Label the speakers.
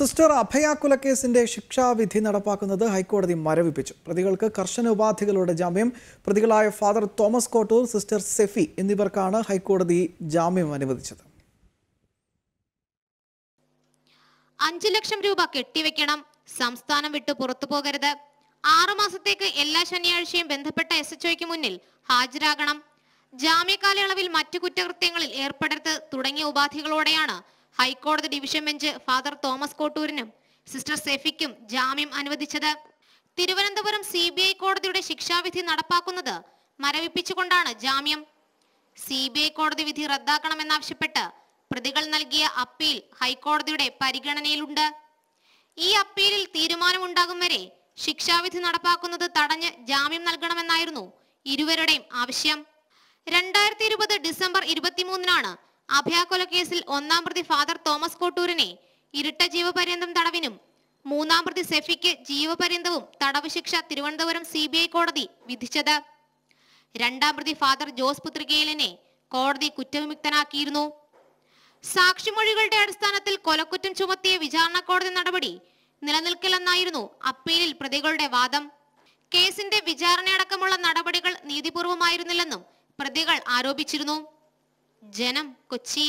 Speaker 1: sister അഭയ കേസിന്റെ ശിക്ഷാവിധി നടപ്പാക്കുന്നത് ഹൈക്കോടതി മരവിപ്പിച്ചു പ്രതികൾക്ക് കർശന ഉപാധികളുടെ ജാമ്യം പ്രതികളായ ഫാദർ തോമസ് കോട്ടൂർ സിസ്റ്റർ സെഫി എന്നിവർക്കാണ് ഹൈക്കോടതി ജാമ്യം അനുവദിച്ചത്
Speaker 2: അഞ്ചു ലക്ഷം രൂപ കെട്ടിവെക്കണം സംസ്ഥാനം വിട്ടു പുറത്തു പോകരുത് ആറു മാസത്തേക്ക് എല്ലാ ശനിയാഴ്ചയും ബന്ധപ്പെട്ട എസ് എച്ച് ഒയ്ക്ക് മുന്നിൽ ഹാജരാകണം ജാമ്യകാലയളവിൽ മറ്റു കുറ്റകൃത്യങ്ങളിൽ ഏർപ്പെടരുത് തുടങ്ങിയ ഉപാധികളോടെയാണ് ഹൈക്കോടതി ഡിവിഷൻ ബെഞ്ച് ഫാദർ തോമസ് കോട്ടൂരിനും സിസ്റ്റർ സെഫിക്കും ജാമ്യം അനുവദിച്ചത് തിരുവനന്തപുരം സി ബി ഐ കോടതിയുടെ ശിക്ഷാവിധി നടപ്പാക്കുന്നത് മരവിപ്പിച്ചുകൊണ്ടാണ് ജാമ്യം സി ബി ഐ കോടതി വിധി റദ്ദാക്കണമെന്നാവശ്യപ്പെട്ട് പ്രതികൾ നൽകിയ അപ്പീൽ ഹൈക്കോടതിയുടെ പരിഗണനയിലുണ്ട് ഈ അപ്പീലിൽ തീരുമാനമുണ്ടാകും വരെ ശിക്ഷാവിധി നടപ്പാക്കുന്നത് തടഞ്ഞ് ജാമ്യം നൽകണമെന്നായിരുന്നു ഇരുവരുടെയും ആവശ്യം രണ്ടായിരത്തി ഇരുപത് ഡിസംബർ ഇരുപത്തിമൂന്നിനാണ് അഭയാകൊല കേസിൽ ഒന്നാം പ്രതി ഫാദർ തോമസ് കോട്ടൂരിനെ ഇരട്ട ജീവപര്യന്തം തടവിനും മൂന്നാം പ്രതി സെഫിക്ക് ജീവപര്യന്തവും തടവ് ശിക്ഷ തിരുവനന്തപുരം സി കോടതി വിധിച്ചത് രണ്ടാം പ്രതി ഫാദർ ജോസ് പുത്രികേലിനെ കോടതി കുറ്റവിമുക്തനാക്കിയിരുന്നു സാക്ഷിമൊഴികളുടെ അടിസ്ഥാനത്തിൽ കൊലക്കുറ്റം ചുമത്തിയ വിചാരണ കോടതി നടപടി നിലനിൽക്കില്ലെന്നായിരുന്നു അപ്പീലിൽ പ്രതികളുടെ വാദം കേസിന്റെ വിചാരണയടക്കമുള്ള നടപടികൾ നീതിപൂർവമായിരുന്നില്ലെന്നും പ്രതികൾ ആരോപിച്ചിരുന്നു ജനം കൊച്ചി